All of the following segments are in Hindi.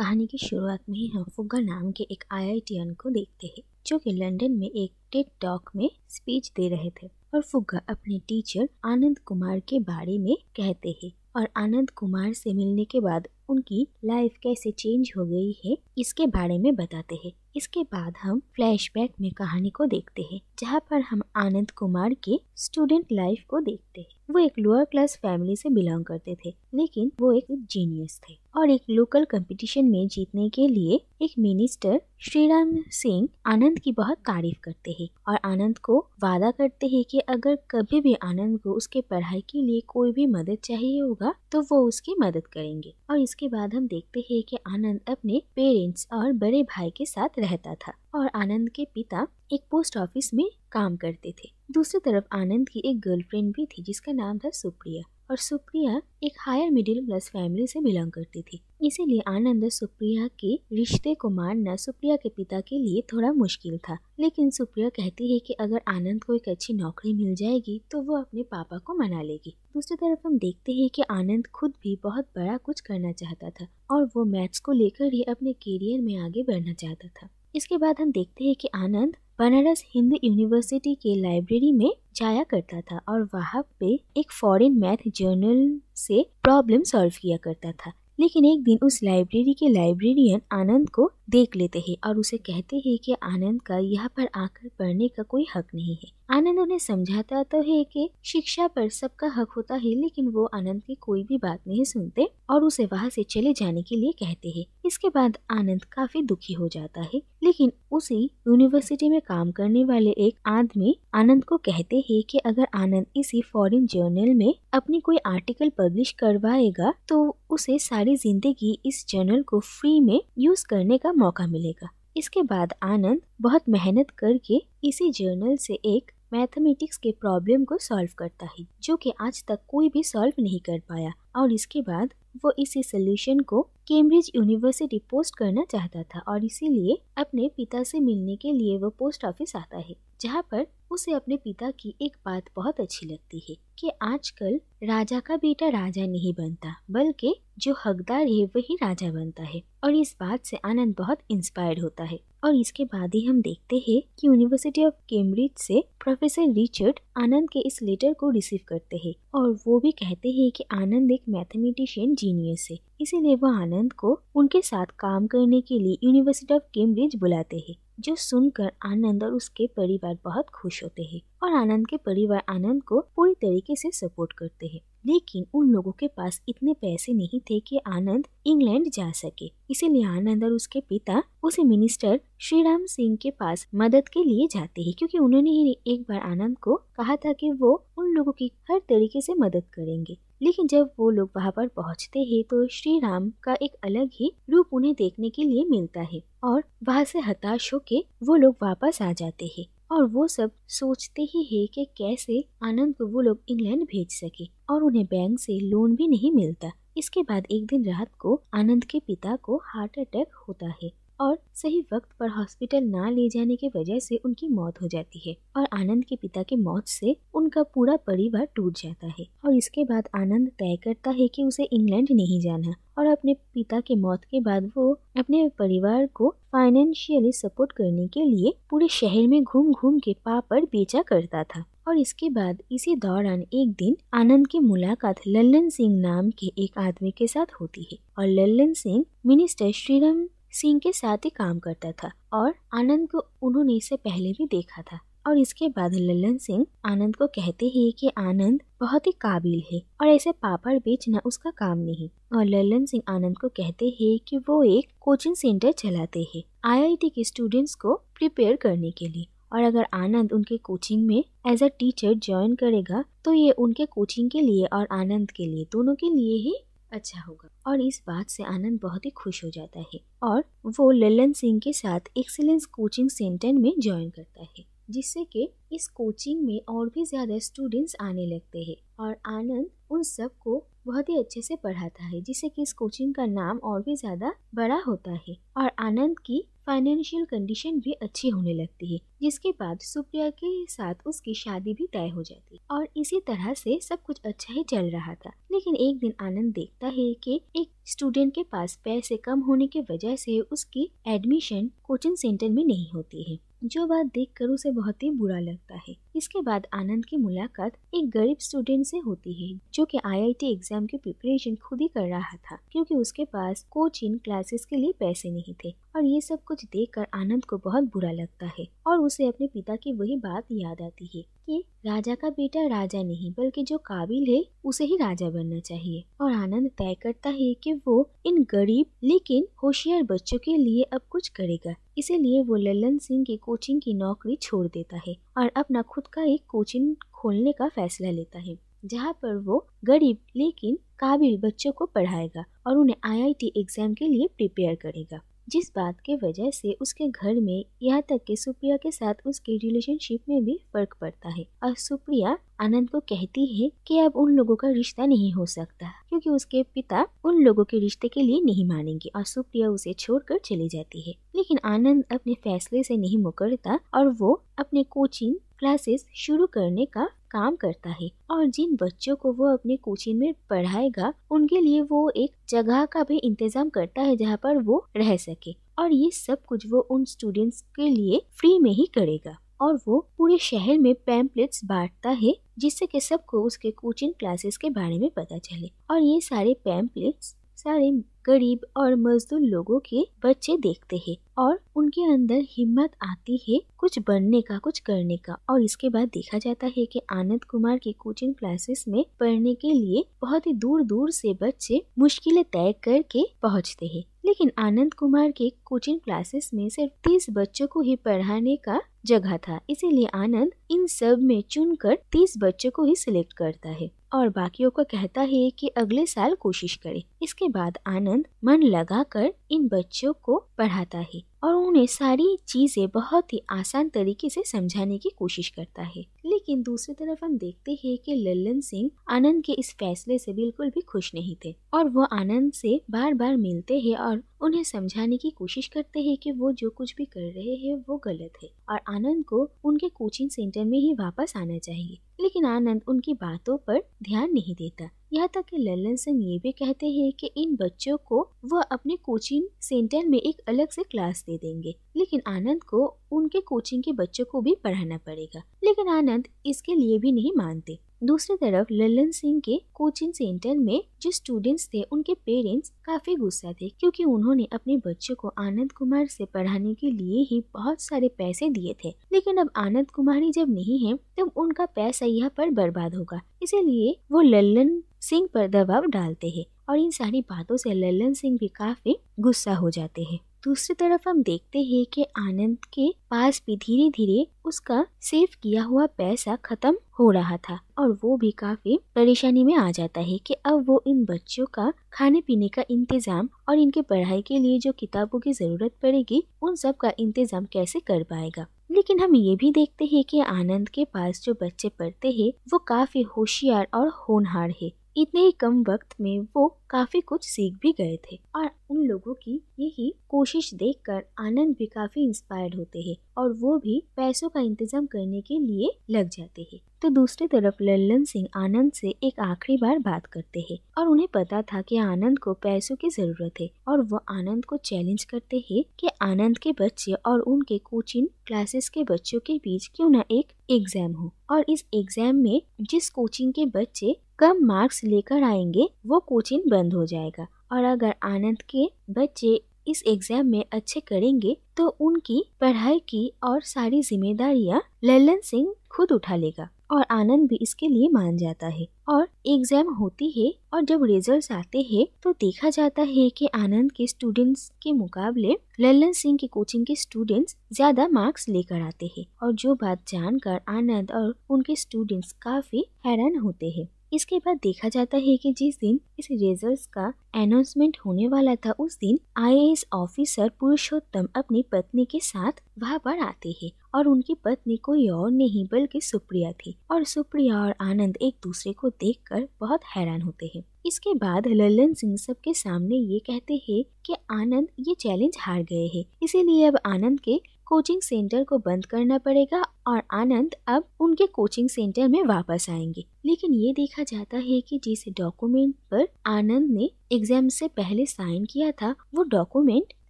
कहानी की शुरुआत में ही हम फुग्गा नाम के एक आई को देखते हैं जो कि लंदन में एक टेट टॉक में स्पीच दे रहे थे और फुग्गा अपने टीचर आनंद कुमार के बारे में कहते हैं और आनंद कुमार से मिलने के बाद उनकी लाइफ कैसे चेंज हो गई है इसके बारे में बताते हैं इसके बाद हम फ्लैशबैक में कहानी को देखते हैं जहाँ पर हम आनंद कुमार के स्टूडेंट लाइफ को देखते हैं वो एक लोअर क्लास फैमिली से बिलोंग करते थे लेकिन वो एक जीनियस थे और एक लोकल कंपटीशन में जीतने के लिए एक मिनिस्टर श्रीराम सिंह आनंद की बहुत तारीफ करते हैं और आनंद को वादा करते हैं कि अगर कभी भी आनंद को उसके पढ़ाई के लिए कोई भी मदद चाहिए होगी होगा तो वो उसकी मदद करेंगे और इसके बाद हम देखते हैं कि आनंद अपने पेरेंट्स और बड़े भाई के साथ रहता था और आनंद के पिता एक पोस्ट ऑफिस में काम करते थे दूसरी तरफ आनंद की एक गर्लफ्रेंड भी थी जिसका नाम था सुप्रिया और सुप्रिया एक हायर मिडिल क्लास फैमिली से बिलोंग करती थी इसीलिए आनंद सुप्रिया के रिश्ते को मानना सुप्रिया के पिता के लिए थोड़ा मुश्किल था लेकिन सुप्रिया कहती है कि अगर आनंद को एक अच्छी नौकरी मिल जाएगी तो वो अपने पापा को मना लेगी दूसरी तरफ हम देखते हैं कि आनंद खुद भी बहुत बड़ा कुछ करना चाहता था और वो मैथ्स को लेकर ही अपने करियर में आगे बढ़ना चाहता था इसके बाद हम देखते हैं कि आनंद बनारस हिंदू यूनिवर्सिटी के लाइब्रेरी में जाया करता था और वहाँ पे एक फॉरेन मैथ जर्नल से प्रॉब्लम सॉल्व किया करता था लेकिन एक दिन उस लाइब्रेरी के लाइब्रेरियन आनंद को देख लेते हैं और उसे कहते हैं कि आनंद का यहाँ पर आकर पढ़ने का कोई हक नहीं है आनंद उन्हें समझाता तो है कि शिक्षा पर सबका हक होता है लेकिन वो आनंद की कोई भी बात नहीं सुनते और उसे वहाँ से चले जाने के लिए कहते हैं इसके बाद आनंद काफी दुखी हो जाता है लेकिन उसी यूनिवर्सिटी में काम करने वाले एक आदमी आनंद को कहते हैं कि अगर आनंद इसी फॉरेन जर्नल में अपनी कोई आर्टिकल पब्लिश करवाएगा तो उसे सारी सारी जिंदगी इस चैनल को फ्री में यूज करने का मौका मिलेगा इसके बाद आनंद बहुत मेहनत करके इसी जर्नल से एक मैथमेटिक्स के प्रॉब्लम को सॉल्व करता है जो कि आज तक कोई भी सॉल्व नहीं कर पाया और इसके बाद वो इसी सोल्यूशन को कैम्ब्रिज यूनिवर्सिटी पोस्ट करना चाहता था और इसीलिए अपने पिता से मिलने के लिए वो पोस्ट ऑफिस आता है जहाँ पर उसे अपने पिता की एक बात बहुत अच्छी लगती है कि आजकल राजा का बेटा राजा नहीं बनता बल्कि जो हकदार है वही राजा बनता है और इस बात से आनंद बहुत इंस्पायर्ड होता है और इसके बाद ही हम देखते हैं कि यूनिवर्सिटी ऑफ कैम्ब्रिज से प्रोफेसर रिचर्ड आनंद के इस लेटर को रिसीव करते हैं और वो भी कहते हैं कि आनंद एक मैथमेटिशियन जीनियस है इसीलिए वह आनंद को उनके साथ काम करने के लिए यूनिवर्सिटी ऑफ कैम्ब्रिज बुलाते हैं जो सुनकर आनंद और उसके परिवार बहुत खुश होते हैं और आनंद के परिवार आनंद को पूरी तरीके से सपोर्ट करते हैं लेकिन उन लोगों के पास इतने पैसे नहीं थे कि आनंद इंग्लैंड जा सके इसीलिए आनंद और उसके पिता उसे मिनिस्टर श्री राम सिंह के पास मदद के लिए जाते हैं क्योंकि उन्होंने ही एक बार आनंद को कहा था कि वो उन लोगों की हर तरीके से मदद करेंगे लेकिन जब वो लोग वहाँ पर पहुँचते हैं तो श्री राम का एक अलग ही रूप उन्हें देखने के लिए मिलता है और वहाँ से हताश होके वो लोग वापस आ जाते हैं और वो सब सोचते ही है कि कैसे आनंद को वो लोग इंग्लैंड भेज सके और उन्हें बैंक से लोन भी नहीं मिलता इसके बाद एक दिन रात को आनंद के पिता को हार्ट अटैक होता है और सही वक्त पर हॉस्पिटल ना ले जाने की वजह से उनकी मौत हो जाती है और आनंद के पिता की मौत से उनका पूरा परिवार टूट जाता है और इसके बाद आनंद तय करता है कि उसे इंग्लैंड नहीं जाना और अपने पिता के मौत के बाद वो अपने परिवार को फाइनेंशियली सपोर्ट करने के लिए पूरे शहर में घूम घूम के पापड़ बेचा करता था और इसके बाद इसी दौरान एक दिन आनंद की मुलाकात लल्लन सिंह नाम के एक आदमी के साथ होती है और लल्लन सिंह मिनिस्टर श्रीराम सिंह के साथ ही काम करता था और आनंद को उन्होंने इससे पहले भी देखा था और इसके बाद लल्लन सिंह आनंद को कहते हैं कि आनंद बहुत ही काबिल है और ऐसे पापड़ बेचना उसका काम नहीं और ललन सिंह आनंद को कहते हैं कि वो एक कोचिंग सेंटर चलाते हैं आईआईटी के स्टूडेंट्स को प्रिपेयर करने के लिए और अगर आनंद उनके कोचिंग में एज अ टीचर ज्वाइन करेगा तो ये उनके कोचिंग के लिए और आनंद के लिए दोनों के लिए ही अच्छा होगा और इस बात से आनंद बहुत ही खुश हो जाता है और वो ललन सिंह के साथ एक्सीलेंस कोचिंग सेंटर में ज्वाइन करता है जिससे कि इस कोचिंग में और भी ज्यादा स्टूडेंट्स आने लगते हैं और आनंद उन सब को बहुत ही अच्छे से पढ़ाता है जिससे कि इस कोचिंग का नाम और भी ज़्यादा बड़ा होता है और आनंद की फाइनेंशियल कंडीशन भी अच्छी होने लगती है जिसके बाद सुप्रिया के साथ उसकी शादी भी तय हो जाती है और इसी तरह से सब कुछ अच्छा ही चल रहा था लेकिन एक दिन आनंद देखता है कि एक स्टूडेंट के पास पैसे कम होने की वजह से उसकी एडमिशन कोचिंग सेंटर में नहीं होती है जो बात देख उसे बहुत ही बुरा लगता है इसके बाद आनंद की मुलाकात एक गरीब स्टूडेंट से होती है जो कि आईआईटी एग्जाम की प्रिपरेशन खुद ही कर रहा था क्योंकि उसके पास कोचिंग क्लासेस के लिए पैसे नहीं थे और ये सब कुछ देखकर आनंद को बहुत बुरा लगता है और उसे अपने पिता की वही बात याद आती है कि राजा का बेटा राजा नहीं बल्कि जो काबिल है उसे ही राजा बनना चाहिए और आनंद तय करता है कि वो इन गरीब लेकिन होशियार बच्चों के लिए अब कुछ करेगा इसीलिए वो लल्लन सिंह की कोचिंग की नौकरी छोड़ देता है और अपना खुद का एक कोचिंग खोलने का फैसला लेता है जहाँ पर वो गरीब लेकिन काबिल बच्चों को पढ़ाएगा और उन्हें आईआईटी एग्जाम के लिए प्रिपेयर करेगा जिस बात के वजह से उसके घर में यहाँ तक कि सुप्रिया के साथ उसके रिलेशनशिप में भी फर्क पड़ता है और सुप्रिया आनंद को कहती है कि अब उन लोगों का रिश्ता नहीं हो सकता क्योंकि उसके पिता उन लोगों के रिश्ते के लिए नहीं मानेंगे और सुप्रिया उसे छोड़कर चली जाती है लेकिन आनंद अपने फैसले से नहीं मुकरता और वो अपने कोचिंग क्लासेस शुरू करने का काम करता है और जिन बच्चों को वो अपने कोचिंग में पढ़ाएगा उनके लिए वो एक जगह का भी इंतजाम करता है जहाँ पर वो रह सके और ये सब कुछ वो उन स्टूडेंट्स के लिए फ्री में ही करेगा और वो पूरे शहर में पैम्पलेट्स बांटता है जिससे कि सबको उसके कोचिंग क्लासेस के बारे में पता चले और ये सारे पैम्पलेट्स सारे गरीब और मजदूर लोगों के बच्चे देखते हैं और उनके अंदर हिम्मत आती है कुछ बनने का कुछ करने का और इसके बाद देखा जाता है कि आनंद कुमार के कोचिंग क्लासेस में पढ़ने के लिए बहुत ही दूर दूर से बच्चे मुश्किलें तय करके पहुंचते हैं लेकिन आनंद कुमार के कोचिंग क्लासेस में सिर्फ तीस बच्चों को ही पढ़ाने का जगह था इसीलिए आनंद इन सब में चुनकर तीस बच्चों को ही सिलेक्ट करता है और बाकियों को कहता है कि अगले साल कोशिश करें। इसके बाद आनंद मन लगाकर इन बच्चों को पढ़ाता है और उन्हें सारी चीजें बहुत ही आसान तरीके से समझाने की कोशिश करता है लेकिन दूसरी तरफ हम देखते हैं कि लल्लन सिंह आनंद के इस फैसले से बिल्कुल भी खुश नहीं थे और वो आनंद से बार बार मिलते हैं और उन्हें समझाने की कोशिश करते हैं कि वो जो कुछ भी कर रहे हैं वो गलत है और आनंद को उनके कोचिंग सेंटर में ही वापस आना चाहिए लेकिन आनंद उनकी बातों पर ध्यान नहीं देता यहाँ तक कि लल्लन सिंह ये भी कहते हैं कि इन बच्चों को वह अपने कोचिंग सेंटर में एक अलग से क्लास दे देंगे लेकिन आनंद को उनके कोचिंग के बच्चों को भी पढ़ाना पड़ेगा लेकिन आनंद इसके लिए भी नहीं मानते दूसरी तरफ लल्लन सिंह के कोचिंग सेंटर में जो स्टूडेंट्स थे उनके पेरेंट्स काफी गुस्सा थे क्योंकि उन्होंने अपने बच्चों को आनंद कुमार से पढ़ाने के लिए ही बहुत सारे पैसे दिए थे लेकिन अब आनंद कुमार ही जब नहीं है तब उनका पैसा यहाँ पर बर्बाद होगा इसीलिए वो लल्लन सिंह पर दबाव डालते हैं और इन सारी बातों से ललन सिंह भी काफी गुस्सा हो जाते हैं दूसरी तरफ हम देखते हैं कि आनंद के पास भी धीरे धीरे उसका सेव किया हुआ पैसा खत्म हो रहा था और वो भी काफी परेशानी में आ जाता है कि अब वो इन बच्चों का खाने पीने का इंतजाम और इनके पढ़ाई के लिए जो किताबों की जरूरत पड़ेगी उन सब का इंतजाम कैसे कर पाएगा लेकिन हम ये भी देखते हैं कि आनंद के पास जो बच्चे पढ़ते हैं वो काफी होशियार और होनहार है इतने ही कम वक्त में वो काफी कुछ सीख भी गए थे और उन लोगों की यही कोशिश देखकर आनंद भी काफी इंस्पायर्ड होते हैं और वो भी पैसों का इंतजाम करने के लिए लग जाते हैं तो दूसरी तरफ लल्लन सिंह आनंद से एक आखिरी बार बात करते हैं और उन्हें पता था कि आनंद को पैसों की जरूरत है और वो आनंद को चैलेंज करते हैं कि आनंद के बच्चे और उनके कोचिंग क्लासेस के बच्चों के बीच क्यों ना एक एग्जाम हो और इस एग्जाम में जिस कोचिंग के बच्चे कम मार्क्स लेकर आएंगे वो कोचिंग बंद हो जाएगा और अगर आनंद के बच्चे इस एग्जाम में अच्छे करेंगे तो उनकी पढ़ाई की और सारी जिम्मेदारियां ललन सिंह खुद उठा लेगा और आनंद भी इसके लिए मान जाता है और एग्जाम होती है और जब रिजल्ट्स आते हैं तो देखा जाता है कि आनंद के स्टूडेंट्स के मुकाबले लल्लन सिंह के कोचिंग के स्टूडेंट्स ज्यादा मार्क्स लेकर आते हैं और जो बात जानकर आनंद और उनके स्टूडेंट्स काफी हैरान होते हैं इसके बाद देखा जाता है कि जिस दिन इस रिजल्ट्स का अनाउंसमेंट होने वाला था उस दिन आई ऑफिसर पुरुषोत्तम अपनी पत्नी के साथ वहाँ पर आते हैं और उनकी पत्नी कोई और नहीं बल्कि सुप्रिया थी और सुप्रिया और आनंद एक दूसरे को देखकर बहुत हैरान होते हैं इसके बाद लल्लन सिंह सबके सामने ये कहते हैं कि आनंद ये चैलेंज हार गए हैं इसीलिए अब आनंद के कोचिंग सेंटर को बंद करना पड़ेगा और आनंद अब उनके कोचिंग सेंटर में वापस आएंगे लेकिन ये देखा जाता है कि जिस डॉक्यूमेंट पर आनंद ने एग्जाम से पहले साइन किया था वो डॉक्यूमेंट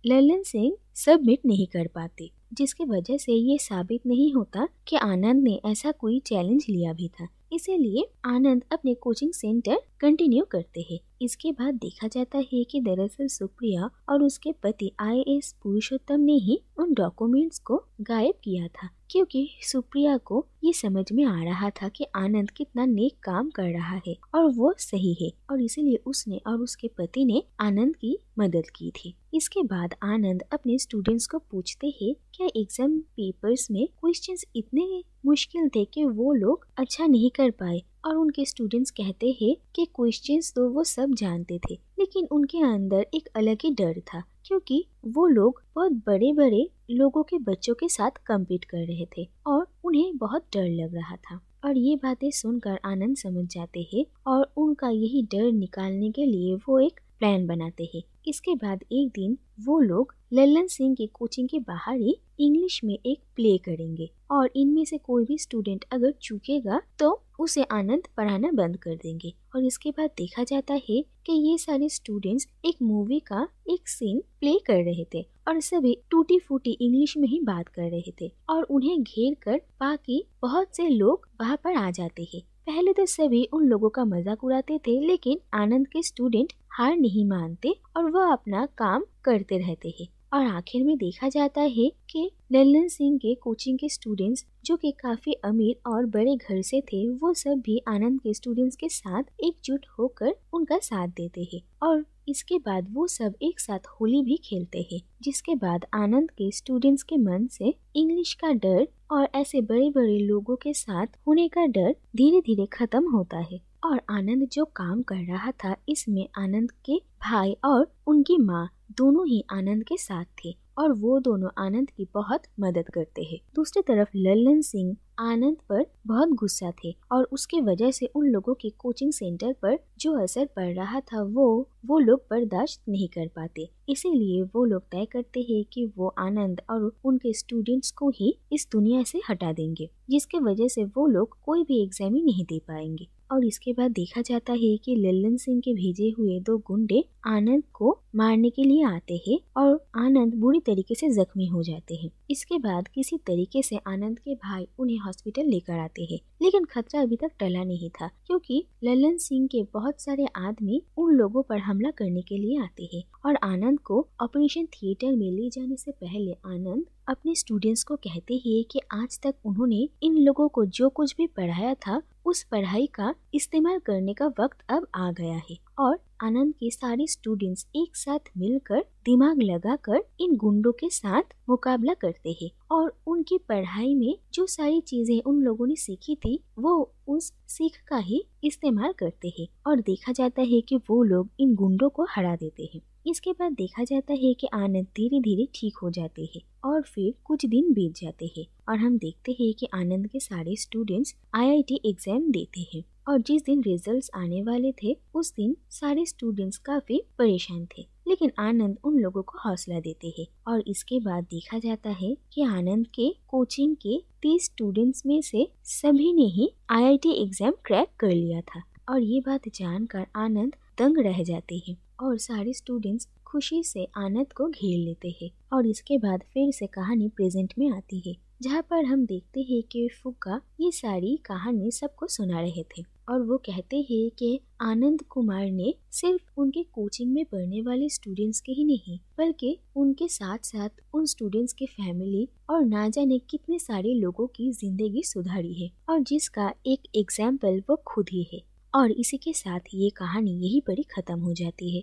ललन सिंह सबमिट नहीं कर पाते जिसके वजह से ये साबित नहीं होता कि आनंद ने ऐसा कोई चैलेंज लिया भी था इसीलिए आनंद अपने कोचिंग सेंटर कंटिन्यू करते हैं इसके बाद देखा जाता है कि दरअसल सुप्रिया और उसके पति एस पुरुषोत्तम ने ही उन डॉक्यूमेंट्स को गायब किया था क्योंकि सुप्रिया को ये समझ में आ रहा था कि आनंद कितना नेक काम कर रहा है और वो सही है और इसीलिए उसने और उसके पति ने आनंद की मदद की थी इसके बाद आनंद अपने स्टूडेंट्स को पूछते हैं क्या एग्जाम पेपर्स में क्वेश्चंस इतने मुश्किल थे कि वो लोग अच्छा नहीं कर पाए और उनके स्टूडेंट्स कहते हैं कि क्वेश्चंस तो वो सब जानते थे लेकिन उनके अंदर एक अलग ही डर था क्योंकि वो लोग बहुत बड़े बड़े लोगों के बच्चों के साथ कम्पीट कर रहे थे और उन्हें बहुत डर लग रहा था और ये बातें सुनकर आनंद समझ जाते हैं और उनका यही डर निकालने के लिए वो एक प्लान बनाते हैं इसके बाद एक दिन वो लोग लल्लन सिंह के कोचिंग के बाहर ही इंग्लिश में एक प्ले करेंगे और इनमें से कोई भी स्टूडेंट अगर चूकेगा तो उसे आनंद पढ़ाना बंद कर देंगे और इसके बाद देखा जाता है कि ये सारे स्टूडेंट्स एक मूवी का एक सीन प्ले कर रहे थे और सभी टूटी फूटी इंग्लिश में ही बात कर रहे थे और उन्हें घेर कर बाकी बहुत से लोग वहाँ पर आ जाते हैं पहले तो सभी उन लोगों का मजाक उड़ाते थे लेकिन आनंद के स्टूडेंट हार नहीं मानते और वह अपना काम करते रहते हैं और आखिर में देखा जाता है कि ललन सिंह के कोचिंग के स्टूडेंट्स जो कि काफी अमीर और बड़े घर से थे वो सब भी आनंद के स्टूडेंट्स के साथ एकजुट होकर उनका साथ देते हैं और इसके बाद वो सब एक साथ होली भी खेलते हैं जिसके बाद आनंद के स्टूडेंट्स के मन से इंग्लिश का डर और ऐसे बड़े बड़े लोगों के साथ होने का डर धीरे धीरे खत्म होता है और आनंद जो काम कर रहा था इसमें आनंद के भाई और उनकी माँ दोनों ही आनंद के साथ थे और वो दोनों आनंद की बहुत मदद करते हैं दूसरी तरफ लल्लन सिंह आनंद पर बहुत गुस्सा थे और उसके वजह से उन लोगों के कोचिंग सेंटर पर जो असर पड़ रहा था वो वो लोग बर्दाश्त नहीं कर पाते इसीलिए वो लोग तय करते हैं कि वो आनंद और उनके स्टूडेंट्स को ही इस दुनिया से हटा देंगे जिसके वजह से वो लोग कोई भी एग्जाम ही नहीं दे पाएंगे और इसके बाद देखा जाता है कि लल्लन सिंह के भेजे हुए दो गुंडे आनंद को मारने के लिए आते हैं और आनंद बुरी तरीके से जख्मी हो जाते हैं इसके बाद किसी तरीके से आनंद के भाई उन्हें हॉस्पिटल लेकर आते हैं लेकिन खतरा अभी तक टला नहीं था क्योंकि लल्लन सिंह के बहुत सारे आदमी उन लोगों पर हमला करने के लिए आते हैं और आनंद को ऑपरेशन थिएटर में ले जाने से पहले आनंद अपने स्टूडेंट्स को कहते हैं कि आज तक उन्होंने इन लोगों को जो कुछ भी पढ़ाया था उस पढ़ाई का इस्तेमाल करने का वक्त अब आ गया है और आनंद के सारे स्टूडेंट्स एक साथ मिलकर दिमाग लगाकर इन गुंडों के साथ मुकाबला करते हैं और उनकी पढ़ाई में जो सारी चीजें उन लोगों ने सीखी थी वो उस सीख का ही इस्तेमाल करते हैं और देखा जाता है कि वो लोग इन गुंडों को हरा देते हैं इसके बाद देखा जाता है कि आनंद धीरे धीरे ठीक हो जाते हैं और फिर कुछ दिन बीत जाते हैं और हम देखते हैं कि आनंद के सारे स्टूडेंट्स आईआईटी एग्जाम देते हैं और जिस दिन रिजल्ट्स आने वाले थे उस दिन सारे स्टूडेंट्स काफी परेशान थे लेकिन आनंद उन लोगों को हौसला देते हैं और इसके बाद देखा जाता है कि आनंद के कोचिंग के तीस स्टूडेंट्स में से सभी ने ही आईआईटी एग्जाम क्रैक कर लिया था और ये बात जानकर आनंद दंग रह जाते हैं और सारे स्टूडेंट्स खुशी से आनंद को घेर लेते हैं और इसके बाद फिर से कहानी प्रेजेंट में आती है जहाँ पर हम देखते हैं कि फुका ये सारी कहानी सबको सुना रहे थे और वो कहते हैं कि आनंद कुमार ने सिर्फ उनके कोचिंग में पढ़ने वाले स्टूडेंट्स के ही नहीं बल्कि उनके साथ साथ उन स्टूडेंट्स के फैमिली और ना जाने कितने सारे लोगों की जिंदगी सुधारी है और जिसका एक एग्जाम्पल वो खुद ही है और इसी के साथ ये कहानी यहीं पर ही ख़त्म हो जाती है